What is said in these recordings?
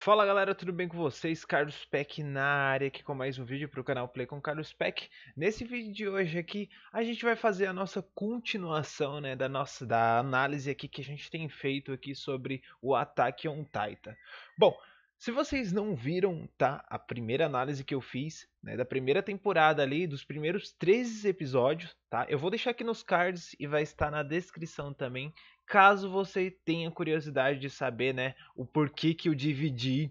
Fala galera, tudo bem com vocês? Carlos Peck na área aqui com mais um vídeo para o canal Play com Carlos Peck. Nesse vídeo de hoje aqui, a gente vai fazer a nossa continuação né, da, nossa, da análise aqui que a gente tem feito aqui sobre o ataque on Titan. Bom, se vocês não viram, tá? A primeira análise que eu fiz, né, da primeira temporada ali, dos primeiros 13 episódios, tá? Eu vou deixar aqui nos cards e vai estar na descrição também, caso você tenha curiosidade de saber, né, o porquê que eu dividi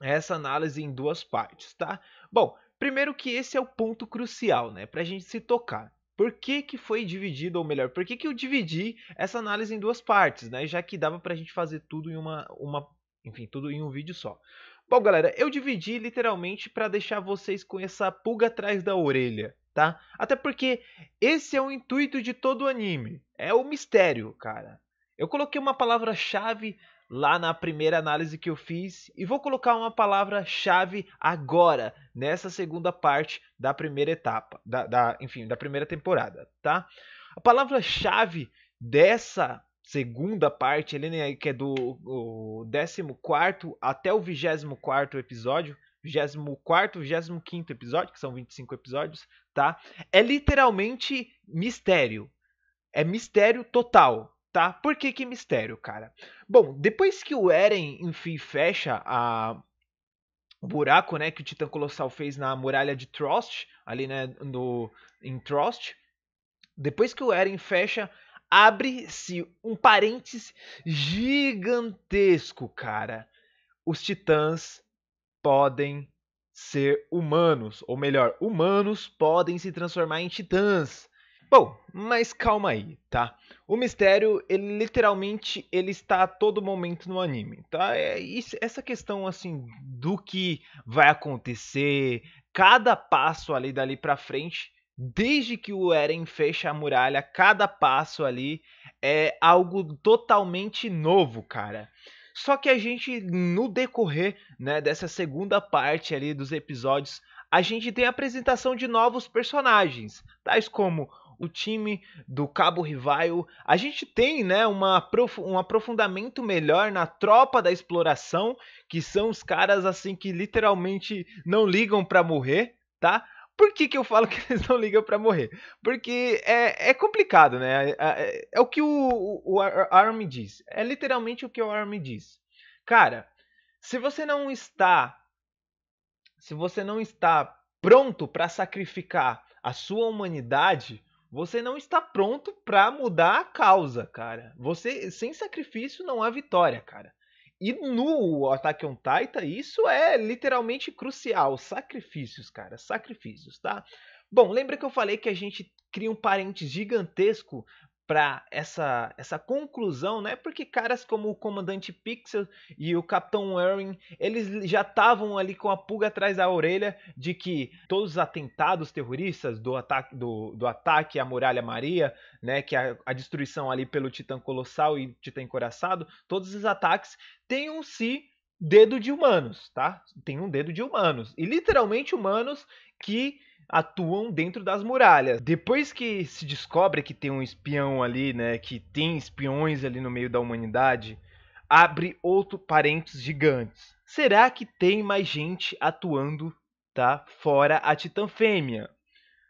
essa análise em duas partes, tá? Bom, primeiro que esse é o ponto crucial, né, pra gente se tocar. Por que, que foi dividido, ou melhor, por que, que eu dividi essa análise em duas partes, né? Já que dava pra gente fazer tudo em uma, uma enfim, tudo em um vídeo só. Bom, galera, eu dividi literalmente para deixar vocês com essa pulga atrás da orelha, tá? Até porque esse é o intuito de todo o anime. É o mistério, cara. Eu coloquei uma palavra-chave lá na primeira análise que eu fiz e vou colocar uma palavra-chave agora nessa segunda parte da primeira etapa, da, da enfim, da primeira temporada, tá? A palavra-chave dessa segunda parte, ali, né, que é do 14 até o 24 episódio, 24, 25 episódio, que são 25 episódios, tá? É literalmente mistério. É mistério total, tá? Por que, que mistério, cara? Bom, depois que o Eren, enfim, fecha a o buraco, né, que o Titã Colossal fez na muralha de Trost, ali, né, no, em Trost, depois que o Eren fecha abre-se um parêntese gigantesco, cara. Os titãs podem ser humanos, ou melhor, humanos podem se transformar em titãs. Bom, mas calma aí, tá? O mistério, ele literalmente ele está a todo momento no anime, tá? É, isso, essa questão assim do que vai acontecer, cada passo ali dali para frente Desde que o Eren fecha a muralha, cada passo ali é algo totalmente novo, cara. Só que a gente, no decorrer né, dessa segunda parte ali dos episódios, a gente tem a apresentação de novos personagens, tais como o time do Cabo Rivaio. A gente tem né, uma, um aprofundamento melhor na tropa da exploração, que são os caras assim que literalmente não ligam para morrer, tá? Por que, que eu falo que eles não ligam para morrer? Porque é, é complicado, né? É, é, é o que o, o, o Arm diz. É literalmente o que o Arm diz. Cara, se você não está. Se você não está pronto para sacrificar a sua humanidade, você não está pronto para mudar a causa, cara. Você sem sacrifício não há vitória, cara. E no Attack on Titan, isso é literalmente crucial. Sacrifícios, cara, sacrifícios, tá? Bom, lembra que eu falei que a gente cria um parente gigantesco para essa, essa conclusão, né? Porque caras como o Comandante Pixel e o Capitão Warren, eles já estavam ali com a pulga atrás da orelha de que todos os atentados terroristas do ataque do, do ataque à Muralha Maria, né, que a, é a destruição ali pelo Titã Colossal e Titã Encoraçado, todos esses ataques tenham se dedo de humanos, tá? Tem um dedo de humanos e literalmente humanos que atuam dentro das muralhas. Depois que se descobre que tem um espião ali, né, que tem espiões ali no meio da humanidade, abre outro parênteses gigantes. Será que tem mais gente atuando, tá, fora a Titã Fêmea?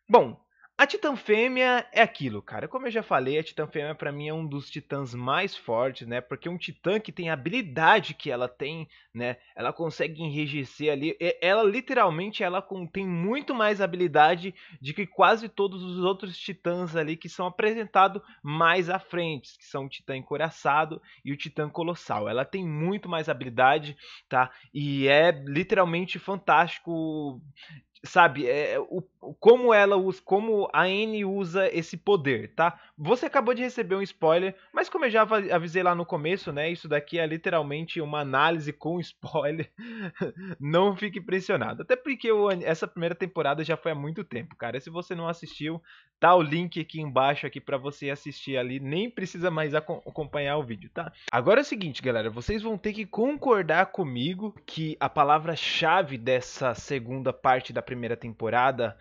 Bom, a Titã Fêmea é aquilo, cara. Como eu já falei, a Titã Fêmea para mim é um dos titãs mais fortes, né? Porque um titã que tem a habilidade que ela tem, né? Ela consegue enrijecer ali. Ela literalmente ela tem muito mais habilidade de que quase todos os outros titãs ali que são apresentados mais à frente, que são o Titã Encoraçado e o Titã Colossal. Ela tem muito mais habilidade, tá? E é literalmente fantástico sabe, é, é o, como ela usa, como a N usa esse poder, tá? Você acabou de receber um spoiler, mas como eu já avisei lá no começo, né? Isso daqui é literalmente uma análise com spoiler. não fique impressionado. Até porque essa primeira temporada já foi há muito tempo, cara. Se você não assistiu, tá o link aqui embaixo aqui para você assistir ali, nem precisa mais acompanhar o vídeo, tá? Agora é o seguinte, galera, vocês vão ter que concordar comigo que a palavra-chave dessa segunda parte da primeira primeira temporada,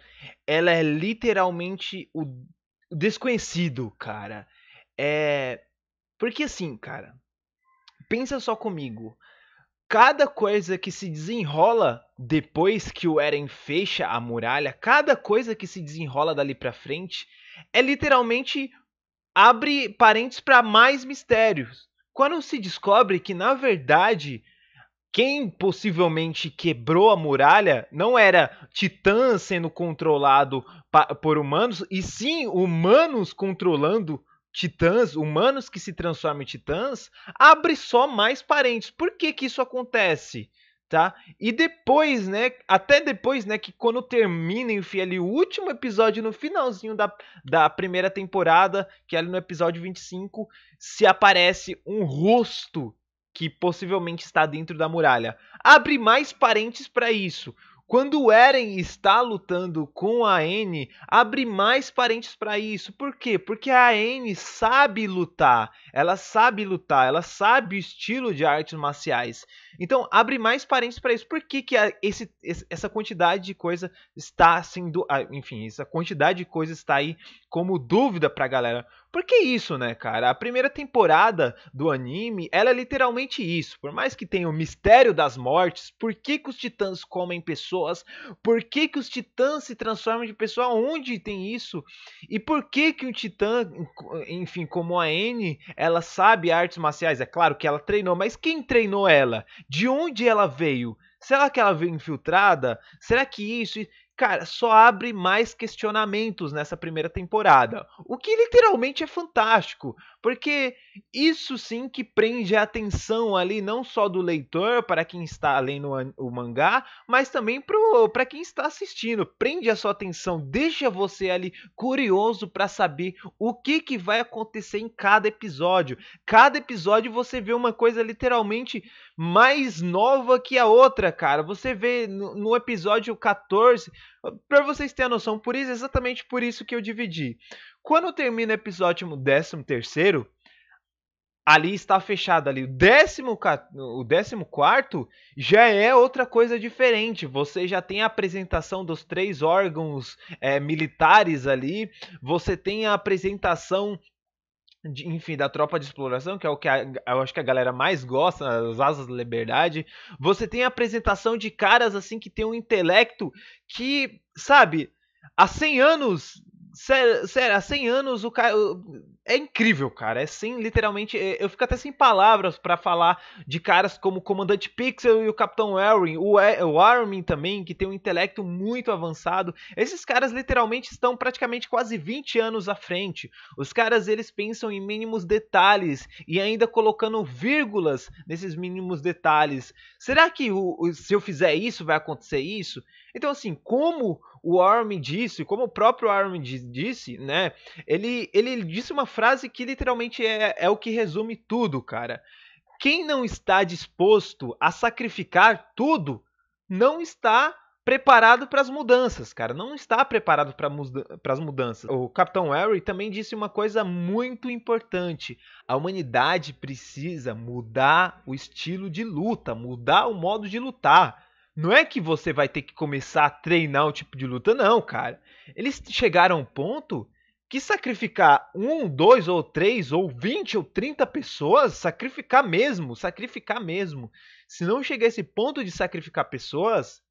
ela é literalmente o desconhecido, cara. É. Porque assim, cara, pensa só comigo. Cada coisa que se desenrola depois que o Eren fecha a muralha, cada coisa que se desenrola dali pra frente é literalmente abre parentes para mais mistérios. Quando se descobre que na verdade quem possivelmente quebrou a muralha não era Titã sendo controlado por humanos, e sim humanos controlando titãs, humanos que se transformam em titãs, abre só mais parentes. Por que que isso acontece? Tá? E depois, né, até depois, né, que quando termina, enfim, ali o último episódio no finalzinho da, da primeira temporada, que é ali no episódio 25, se aparece um rosto que possivelmente está dentro da muralha. Abre mais parentes para isso. Quando o Eren está lutando com a N, abre mais parentes para isso. Por quê? Porque a N sabe lutar. Ela sabe lutar, ela sabe o estilo de artes marciais. Então, abre mais parentes para isso. Por que, que esse, essa quantidade de coisa está sendo. Ah, enfim, essa quantidade de coisa está aí como dúvida para a galera? Porque isso, né, cara? A primeira temporada do anime, ela é literalmente isso. Por mais que tenha o mistério das mortes, por que, que os titãs comem pessoas? Por que, que os titãs se transformam de pessoa? Onde tem isso? E por que que um titã, enfim, como a N, ela sabe artes marciais? É claro que ela treinou, mas quem treinou ela? De onde ela veio? Será que ela veio infiltrada? Será que isso? cara, só abre mais questionamentos nessa primeira temporada. O que literalmente é fantástico, porque isso sim que prende a atenção ali, não só do leitor, para quem está lendo o mangá, mas também para quem está assistindo. Prende a sua atenção, deixa você ali curioso para saber o que, que vai acontecer em cada episódio. Cada episódio você vê uma coisa literalmente mais nova que a outra, cara. Você vê no, no episódio 14 para vocês terem a noção, por isso, exatamente por isso que eu dividi. Quando termina o episódio 13 ali está fechado ali. O décimo, décimo já é outra coisa diferente. Você já tem a apresentação dos três órgãos é, militares ali. Você tem a apresentação de, enfim, da tropa de exploração, que é o que a, eu acho que a galera mais gosta, as asas da liberdade, você tem a apresentação de caras assim que tem um intelecto que, sabe, há 100 anos Sério, sério, há 100 anos o cara. É incrível, cara. É sim literalmente. É, eu fico até sem palavras para falar de caras como o Comandante Pixel e o Capitão Warren. O, o Armin também, que tem um intelecto muito avançado. Esses caras literalmente estão praticamente quase 20 anos à frente. Os caras eles pensam em mínimos detalhes e ainda colocando vírgulas nesses mínimos detalhes. Será que o, se eu fizer isso vai acontecer isso? Então, assim, como o Armin disse, como o próprio Armin disse, né? Ele, ele disse uma frase que literalmente é, é o que resume tudo, cara. Quem não está disposto a sacrificar tudo não está preparado para as mudanças, cara. Não está preparado para muda as mudanças. O Capitão Harry também disse uma coisa muito importante: a humanidade precisa mudar o estilo de luta, mudar o modo de lutar. Não é que você vai ter que começar a treinar um tipo de luta, não, cara. Eles chegaram a um ponto que sacrificar um, dois ou três ou vinte ou trinta pessoas, sacrificar mesmo, sacrificar mesmo. Se não chegar a esse ponto de sacrificar pessoas,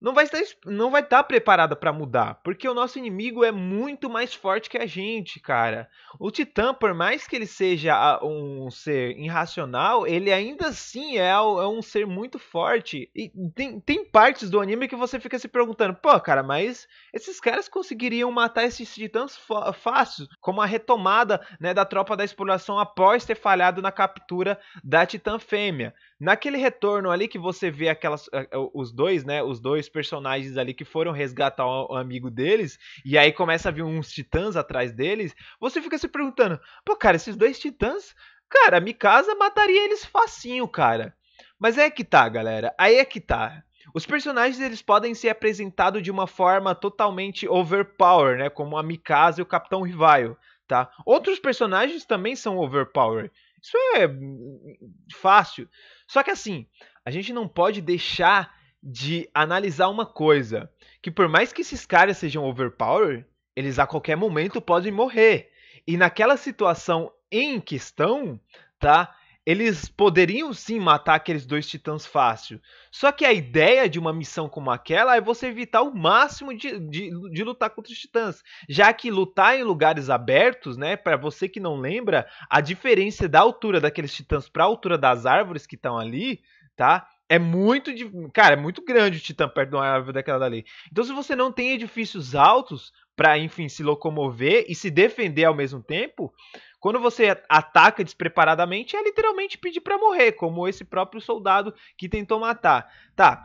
não vai estar, não vai estar preparada para mudar, porque o nosso inimigo é muito mais forte que a gente, cara. O Titã, por mais que ele seja ah, um ser irracional, ele ainda assim é, é um ser muito forte. E tem, tem partes do anime que você fica se perguntando, pô, cara, mas esses caras conseguiriam matar esses titãs fácil, como a retomada né, da tropa da exploração após ter falhado na captura da Titã Fêmea. Naquele retorno ali que você vê aquelas eh, eh, os dois, né, os dois personagens ali que foram resgatar o amigo deles e aí começa a vir uns titãs atrás deles, você fica se perguntando: "Pô, cara, esses dois titãs, cara, a Mikasa mataria eles facinho, cara". Mas é que tá, galera. Aí é que tá. Os personagens eles podem ser apresentados de uma forma totalmente overpower, né, como a Mikasa e o Capitão Rivaio, tá? Outros personagens também são overpower. Isso é fácil. Só que assim, a gente não pode deixar de analisar uma coisa, que por mais que esses caras sejam overpower, eles a qualquer momento podem morrer. E naquela situação em questão, tá? Eles poderiam sim matar aqueles dois titãs fácil. Só que a ideia de uma missão como aquela é você evitar o máximo de, de, de lutar contra os titãs. Já que lutar em lugares abertos, né? Para você que não lembra, a diferença da altura daqueles titãs para a altura das árvores que estão ali, tá? É muito. Cara, é muito grande o titã perto de uma árvore daquela dali. Então, se você não tem edifícios altos, para enfim se locomover e se defender ao mesmo tempo, quando você ataca despreparadamente é literalmente pedir para morrer, como esse próprio soldado que tentou matar. Tá.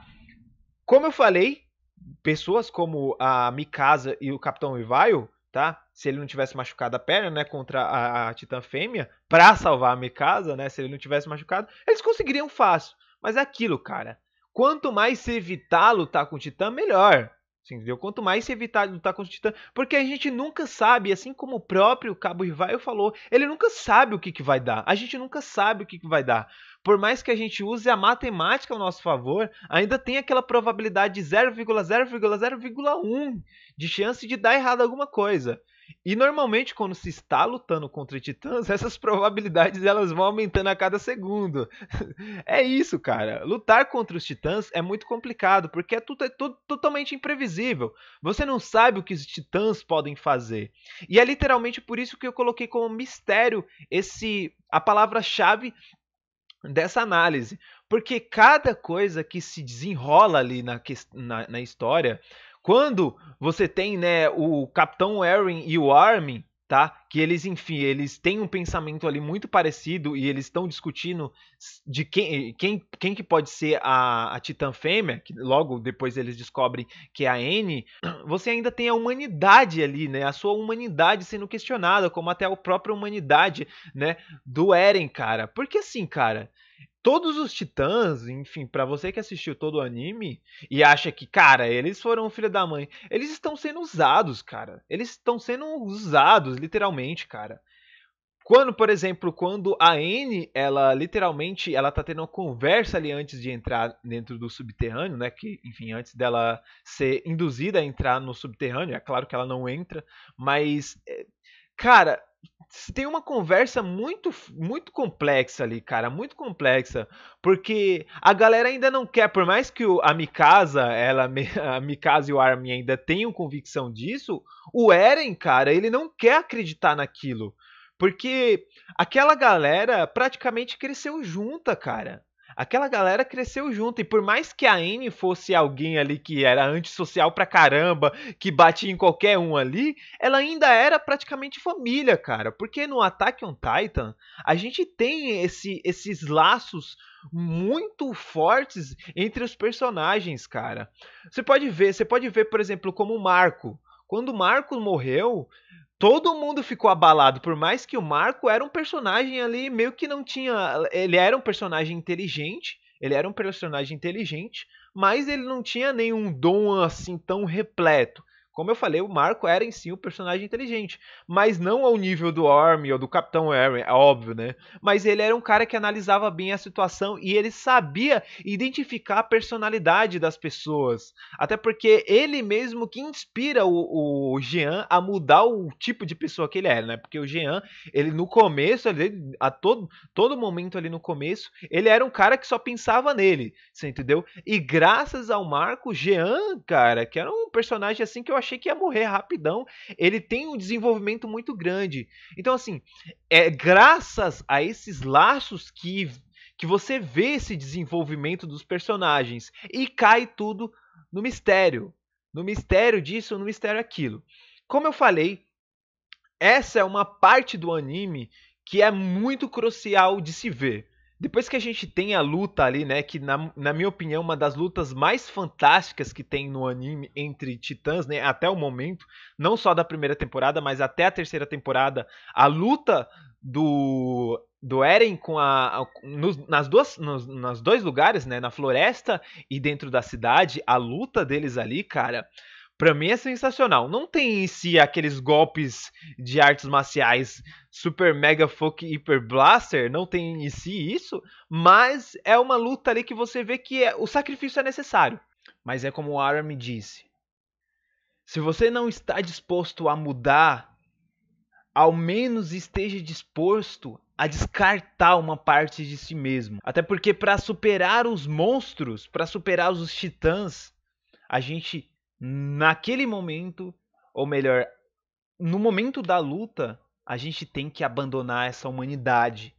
Como eu falei, pessoas como a Mikasa e o Capitão Ivaio, tá? Se ele não tivesse machucado a perna, né, contra a, a Titã Fêmea, para salvar a Mikasa, né, se ele não tivesse machucado, eles conseguiriam fácil. Mas é aquilo, cara. Quanto mais se evitar lutar com o Titã, melhor. Assim, entendeu? Quanto mais se evitar de lutar contra o Titã, porque a gente nunca sabe, assim como o próprio Cabo Rivaio falou, ele nunca sabe o que, que vai dar. A gente nunca sabe o que, que vai dar. Por mais que a gente use a matemática ao nosso favor, ainda tem aquela probabilidade de 0,0,0,1 de chance de dar errado alguma coisa. E normalmente quando se está lutando contra titãs, essas probabilidades elas vão aumentando a cada segundo. é isso, cara. Lutar contra os titãs é muito complicado, porque é tudo, é tudo totalmente imprevisível. Você não sabe o que os titãs podem fazer. E é literalmente por isso que eu coloquei como mistério esse a palavra-chave dessa análise, porque cada coisa que se desenrola ali na, na, na história quando você tem, né, o Capitão erin e o Armin, tá? Que eles, enfim, eles têm um pensamento ali muito parecido e eles estão discutindo de quem, quem, quem que pode ser a, a Titã Fêmea, que logo depois eles descobrem que é a N. Você ainda tem a humanidade ali, né? A sua humanidade sendo questionada, como até a própria humanidade, né? Do Eren, cara. Porque assim, cara, todos os titãs, enfim, para você que assistiu todo o anime e acha que, cara, eles foram filha da mãe, eles estão sendo usados, cara. Eles estão sendo usados, literalmente, cara. Quando, por exemplo, quando a N, ela literalmente, ela tá tendo uma conversa ali antes de entrar dentro do subterrâneo, né? Que, enfim, antes dela ser induzida a entrar no subterrâneo, é claro que ela não entra, mas eh, Cara, tem uma conversa muito muito complexa ali, cara, muito complexa, porque a galera ainda não quer, por mais que o, a Mikasa, ela a Mikasa e o Armin ainda tenham convicção disso, o Eren, cara, ele não quer acreditar naquilo, porque aquela galera praticamente cresceu junta, cara aquela galera cresceu junto. E por mais que a Anne fosse alguém ali que era antissocial pra caramba, que batia em qualquer um ali, ela ainda era praticamente família, cara. Porque no Attack on Titan, a gente tem esse, esses laços muito fortes entre os personagens, cara. Você pode ver, você pode ver, por exemplo, como o Marco. Quando o Marco morreu, todo mundo ficou abalado, por mais que o Marco era um personagem ali meio que não tinha, ele era um personagem inteligente, ele era um personagem inteligente, mas ele não tinha nenhum dom assim tão repleto. Como eu falei, o Marco era em si um personagem inteligente, mas não ao nível do Army ou do Capitão Aaron, é óbvio, né? Mas ele era um cara que analisava bem a situação e ele sabia identificar a personalidade das pessoas. Até porque ele mesmo que inspira o, o Jean a mudar o tipo de pessoa que ele era, né? Porque o Jean, ele no começo, ele, a todo, todo momento ali no começo, ele era um cara que só pensava nele, você entendeu? E graças ao Marco, Jean, cara, que era um personagem assim que eu achei que ia morrer rapidão. Ele tem um desenvolvimento muito grande. Então, assim, é graças a esses laços que, que você vê esse desenvolvimento dos personagens. E cai tudo no mistério. No mistério disso, no mistério aquilo. Como eu falei, essa é uma parte do anime que é muito crucial de se ver. Depois que a gente tem a luta ali, né? Que na, na minha opinião, uma das lutas mais fantásticas que tem no anime entre titãs, né? Até o momento. Não só da primeira temporada, mas até a terceira temporada. A luta do do Eren com a, a nos, nas duas nos, nas dois lugares, né, na floresta e dentro da cidade, a luta deles ali, cara, para mim é sensacional. Não tem em si aqueles golpes de artes marciais super mega fuck hiper blaster, não tem em si isso, mas é uma luta ali que você vê que é, o sacrifício é necessário. Mas é como o Aram me disse. Se você não está disposto a mudar, ao menos esteja disposto a descartar uma parte de si mesmo. Até porque para superar os monstros, para superar os titãs, a gente naquele momento, ou melhor, no momento da luta, a gente tem que abandonar essa humanidade.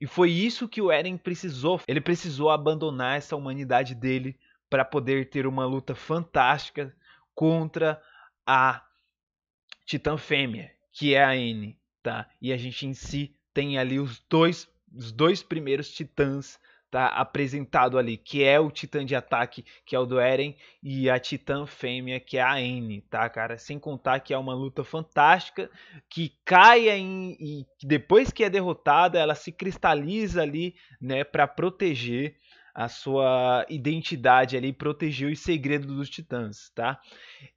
E foi isso que o Eren precisou. Ele precisou abandonar essa humanidade dele para poder ter uma luta fantástica contra a Titã Fêmea, que é a N, tá? E a gente em si tem ali os dois, os dois primeiros titãs tá apresentado ali, que é o titã de ataque, que é o do Eren, e a titã fêmea, que é a Anne tá, cara? Sem contar que é uma luta fantástica, que cai em, e depois que é derrotada, ela se cristaliza ali, né, para proteger a sua identidade ali, proteger os segredos dos titãs, tá?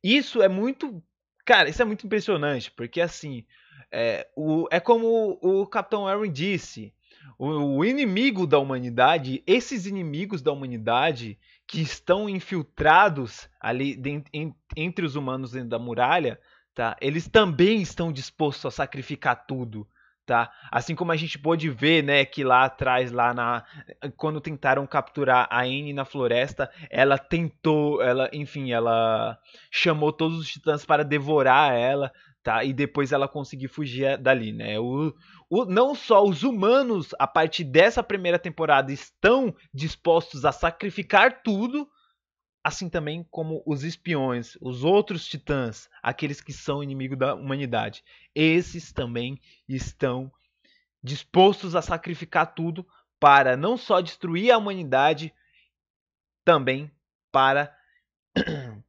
Isso é muito, cara, isso é muito impressionante, porque assim, é, o, é como o Capitão Eren disse, o, o inimigo da humanidade, esses inimigos da humanidade que estão infiltrados ali de, em, entre os humanos dentro da muralha, tá? Eles também estão dispostos a sacrificar tudo. Tá? Assim como a gente pôde ver, né, que lá atrás, lá na quando tentaram capturar a Anne na floresta, ela tentou, ela, enfim, ela chamou todos os titãs para devorar ela, tá? E depois ela conseguir fugir é, dali, né? O, o, não só os humanos, a partir dessa primeira temporada, estão dispostos a sacrificar tudo, assim também como os espiões, os outros titãs, aqueles que são inimigo da humanidade. Esses também estão dispostos a sacrificar tudo para não só destruir a humanidade, também para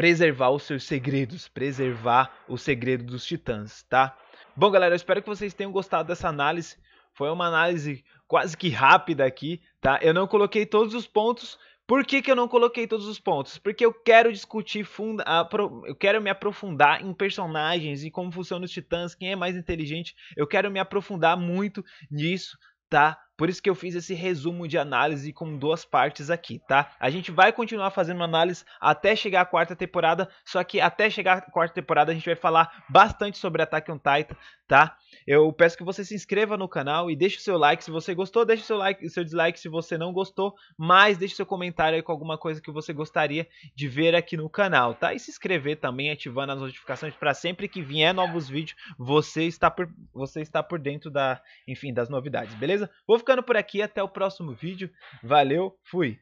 preservar os seus segredos, preservar o segredo dos titãs, tá? Bom, galera, eu espero que vocês tenham gostado dessa análise. Foi uma análise quase que rápida aqui, tá? Eu não coloquei todos os pontos. Por que, que eu não coloquei todos os pontos? Porque eu quero discutir, funda ah, eu quero me aprofundar em personagens em como funcionam os titãs, quem é mais inteligente. Eu quero me aprofundar muito nisso, tá? Por isso que eu fiz esse resumo de análise com duas partes aqui, tá? A gente vai continuar fazendo análise até chegar à quarta temporada, só que até chegar à quarta temporada a gente vai falar bastante sobre Attack on Titan, tá? Eu peço que você se inscreva no canal e deixe o seu like se você gostou, deixe o seu like, seu dislike se você não gostou, mas deixe seu comentário aí com alguma coisa que você gostaria de ver aqui no canal, tá? E se inscrever também, ativando as notificações para sempre que vier novos vídeos, você está por você está por dentro da, enfim, das novidades, beleza? Vou ficar ficando por aqui. Até o próximo vídeo. Valeu, fui!